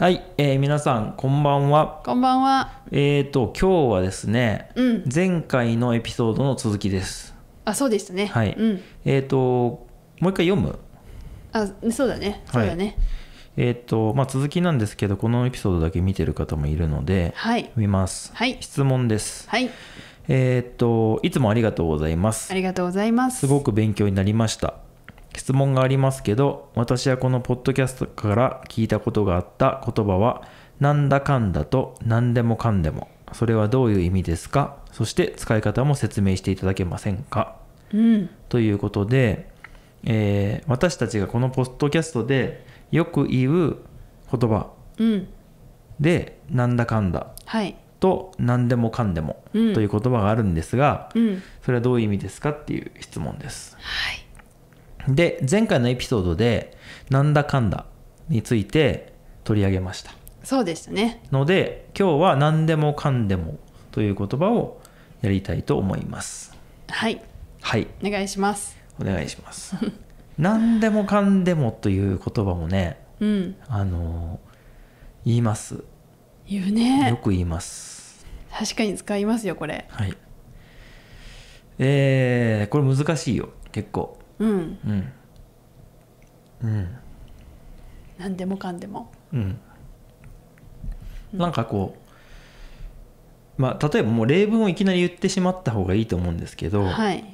はい、えー、皆さんこんばんは。こんばんは。えっ、ー、と今日はですね、うん、前回のエピソードの続きです。あ、そうでしたね。はい。うん、えっ、ー、ともう一回読む。あ、そうだね。そうだね。はい、えっ、ー、とまあ続きなんですけどこのエピソードだけ見てる方もいるので、はい、見ます。はい。質問です。はい。えっ、といつもありがとうございます。ありがとうございます。すごく勉強になりました。質問がありますけど、私はこのポッドキャストから聞いたことがあった言葉は、なんだかんだと何でもかんでも、それはどういう意味ですかそして使い方も説明していただけませんか、うん、ということで、えー、私たちがこのポッドキャストでよく言う言葉で、うん、なんだかんだ、と何でもかんでも、という言葉があるんですが、それはどういう意味ですかっていう質問です。はいで、前回のエピソードで、なんだかんだについて取り上げました。そうでしたね。ので、今日は何でもかんでもという言葉をやりたいと思います。はい。はい。お願いします。お願いします。何でもかんでもという言葉もね、うん、あの言います。言うね。よく言います。確かに使いますよこれ。はい。えー、これ難しいよ結構。うんうんうん何でもかんでもうんなんかこうまあ例えばもう例文をいきなり言ってしまった方がいいと思うんですけど、はい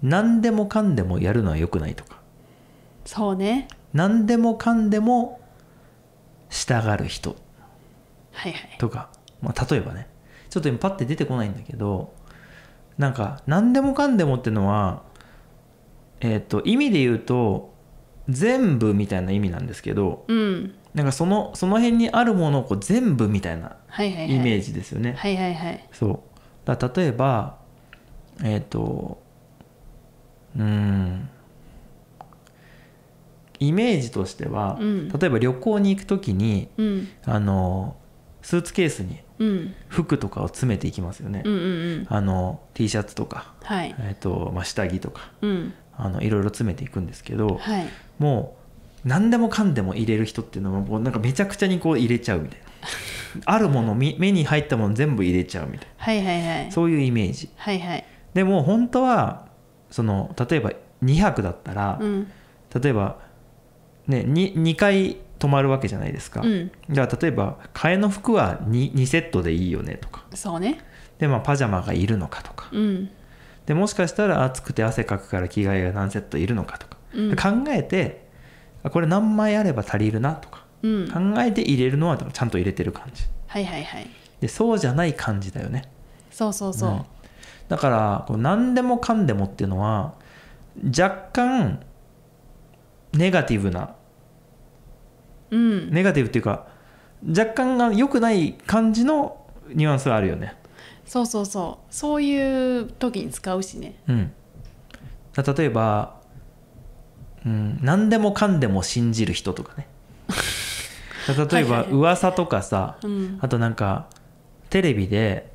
何でもかんでもやるのはよくないとかそうね何でもかんでも従る人はいはいとか、まあ、例えばねちょっと今パッて出てこないんだけどなんか何でもかんでもってのはえっ、ー、と意味で言うと全部みたいな意味なんですけど、うん、なんかそのその辺にあるものをこう全部みたいなイメージですよね。はいはいはい。そうだ例えばえっ、ー、とうんイメージとしては、うん、例えば旅行に行く時に、うん、あのスーツケースに服とかを詰めていきますよね、うんうんうん、あの T シャツとか、はい、えーとまあ、下着とか、うん、あのいろいろ詰めていくんですけど、はい、もう何でもかんでも入れる人っていうのはもうなんかめちゃくちゃにこう入れちゃうみたいな あるもの目に入ったもの全部入れちゃうみたいな、はいはいはい、そういうイメージ、はいはい、でも本当はその例えば2泊だったら、うん、例えば、ね、2, 2回止まるわけじゃないですか、うん、じゃ例えば替えの服は 2, 2セットでいいよねとかそうねでまあパジャマがいるのかとか、うん、でもしかしたら暑くて汗かくから着替えが何セットいるのかとか、うん、考えてこれ何枚あれば足りるなとか、うん、考えて入れるのはちゃんと入れてる感じはいはいはいでそうじゃない感じだよねそうそうそう、うん、だからこう何でもかんでもっていうのは若干ネガティブなうん、ネガティブっていうか若干が良くない感じのニュアンスはあるよねそうそうそうそういう時に使うしね、うん、例えば、うん、何でもかんでも信じる人とかね 例えば噂とかさ、はいはいうん、あとなんかテレビで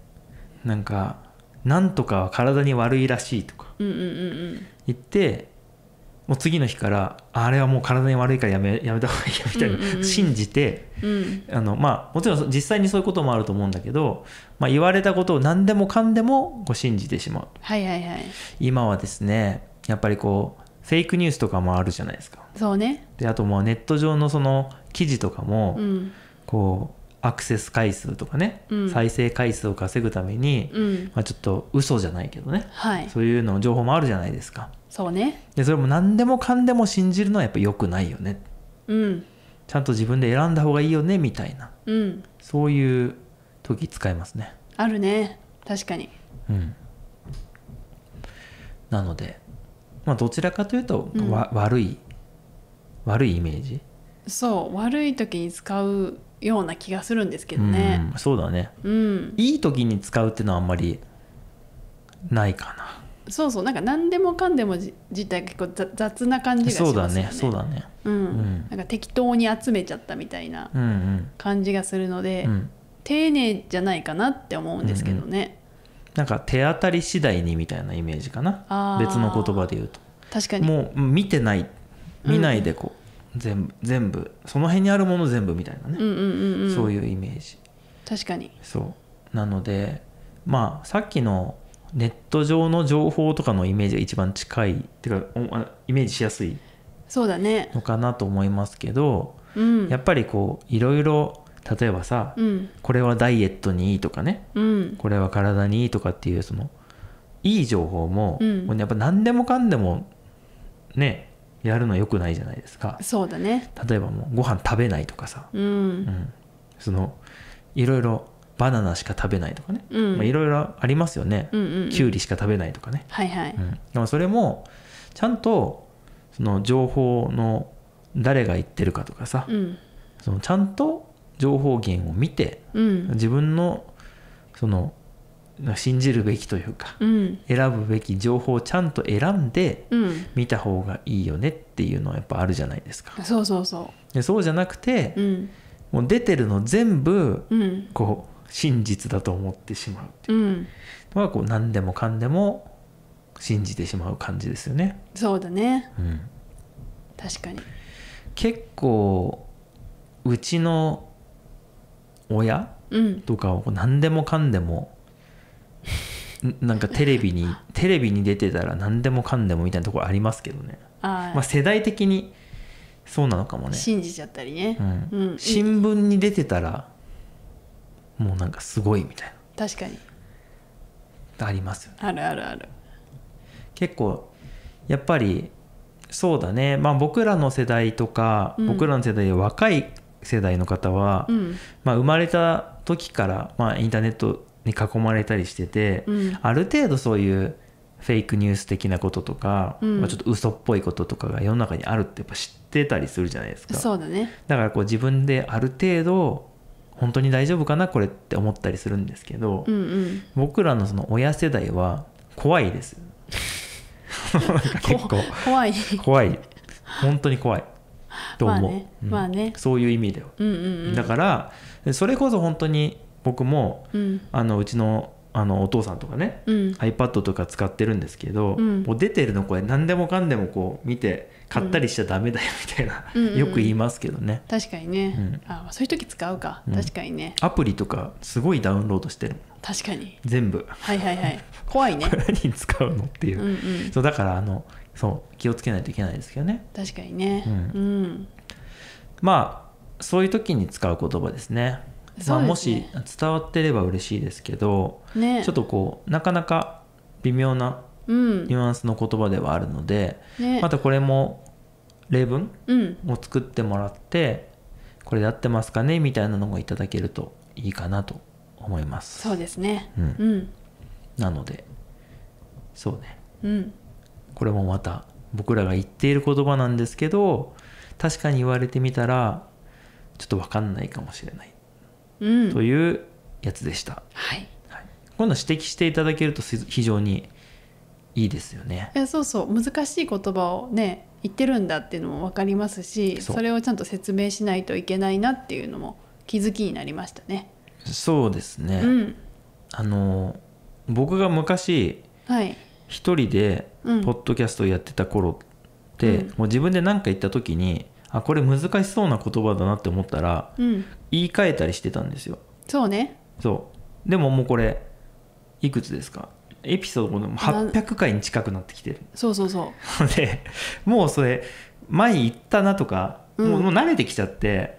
なんか何とかは体に悪いらしいとか言って、うんうんうんうんもう次の日からあれはもう体に悪いからやめやめた方がいいよみたいな、うんうん、信じて、うん、あのまあ、もちろん実際にそういうこともあると思うんだけど、まあ、言われたことを何でもかんでもこう信じてしまう、はいはいはい、今はですねやっぱりこうフェイクニュースとかもあるじゃないですかそうねであともうネット上のその記事とかも、うん、こうアクセス回数とかね、うん、再生回数を稼ぐために、うん、まあ、ちょっと嘘じゃないけどね、はい、そういうの情報もあるじゃないですかそうねでそれも何でもかんでも信じるのはやっぱ良くないよね、うん、ちゃんと自分で選んだ方がいいよねみたいな、うん、そういう時使えますねあるね確かにうんなのでまあどちらかというと、わ悪い悪いイメージそう悪い時に使うような気がするんですけどね、うん、そうだね、うん、いい時に使うっていうのはあんまりないかなそうそうなんか何でもかんでも自体結構雑な感じがしますねそうだねそうだねうん、うん、なんか適当に集めちゃったみたいな感じがするので、うんうん、丁寧じゃないかなって思うんですけどね、うんうん、なんか手当たり次第にみたいなイメージかな別の言葉で言うと確かにもう見てない見ないでこう、うん全部全部その辺にあるもの全部みたいなね、うんうんうんうん、そういうイメージ確かにそうなのでまあさっきのネット上の情報とかのイメージが一番近いっていうかイメージしやすいそうだねのかなと思いますけど、やっぱりこういろいろ例えばさ、うん、これはダイエットにいいとかね、うん、これは体にいいとかっていうそのいい情報も,、もうやっぱ何でもかんでもねやるのはよくないじゃないですかそうだね例えばもうご飯食べないとかさ、うん、うん、そのいろいろバナナしか食べないとかね、うん、まあ、いろいろありますよね、うんうんうん、きゅうりしか食べないとかね、はいはい、うん、でもそれもちゃんとその情報の誰が言ってるかとかさ、うん、そのちゃんと情報源を見て、自分のその信じるべきというか、うん、選ぶべき情報をちゃんと選んで見た方がいいよねっていうのはやっぱあるじゃないですか。そうそうそうでそうじゃなくて、うん、もう出てるの全部、こう真実だと思ってしまうっていうのは、こう何でもかんでも信じてしまう感じですよね。そうだね、うん、確かに結構うちの親とかを何でもかんでもなんかテレビにテレビに出てたら何でもかんでもみたいなところありますけどねまあ、世代的にそうなのかもね信じちゃったりね、うんうん、新聞に出てたらもうなんかすごいみたいな確かにありますよねあるあるある結構やっぱりそうだねまあ僕らの世代とか、うん、僕らの世代で若い世代の方は、まあ、生まれた時から、まあ、インターネットに囲まれたりしてて、うん、ある程度そういうフェイクニュース的なこととか、うん、まあ、ちょっと嘘っぽいこととかが世の中にあるってやっぱ知ってたりするじゃないですかそうだねだからこう自分である程度本当に大丈夫かなこれって思ったりするんですけど、うんうん、僕らのその親世代は怖いです 結構怖い怖い本当に怖いと思う、まあね、まあね、そういう意味では、うんうんうん、だからそれこそ本当に僕も、うん、あのうちのあのお父さんとかね、うん、iPad とか使ってるんですけど、うん、もう出てるのこれ何でもかんでもこう見て買ったりしちゃダメだよみたいな、よく言いますけどね確かにね、うん、あそういう時使うか、確かにねアプリとかすごいダウンロードしてる確かに全部はいはいはい怖いね 何使うのっていううんうん、そうだからあのそう気をつけないといけないですけどね確かにねうん、まあそういう時に使う言葉ですねまあ、もし伝わってれば嬉しいですけど、ね、ちょっとこうなかなか微妙なニュアンスの言葉ではあるので、ね、またこれも例文を作ってもらって、うん、これで合ってますかねみたいなのがいただけるといいかなと思いますそうですね、うん、うん、なのでそうね、うん、これもまた僕らが言っている言葉なんですけど確かに言われてみたらちょっと分かんないかもしれないというやつでした、うん、はい、はい、こういうの指摘していただけると非常にいいですよねいそうそう難しい言葉をね言ってるんだっていうのも分かりますしそれをちゃんと説明しないといけないなっていうのも気づきになりましたねそうですね、うん、あの僕が昔、はい、一人でポッドキャストをやってた頃って、うん、もう自分で何か言った時にあこれ難しそうな言葉だなって思ったら、うん、言い換えたりしてたんですよそうねそうでももうこれいくつですかエピソードの800回に近くなってきてるそうそうそう でもうそれ前行ったなとか、うん、もうもう慣れてきちゃって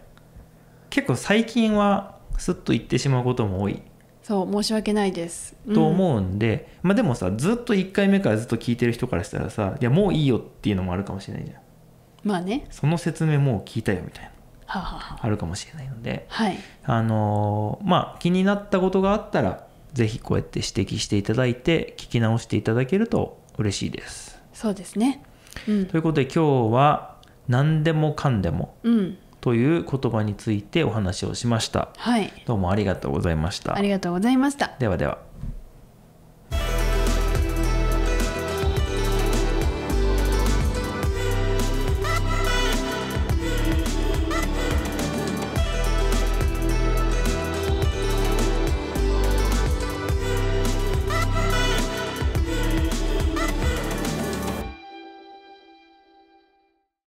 結構最近はスッと行ってしまうことも多いそう申し訳ないです、うん、と思うんで、まあでもさずっと1回目からずっと聞いてる人からしたらさいやもういいよっていうのもあるかもしれないじゃんまあねその説明も聞いたよみたいなはははあるかもしれないので、はい、あのー、まあ気になったことがあったら是非こうやって指摘していただいて聞き直していただけると嬉しいですそうですね、うん、ということで今日は何でもかんでも、という言葉についてお話をしました、はい、どうもありがとうございましたありがとうございましたではでは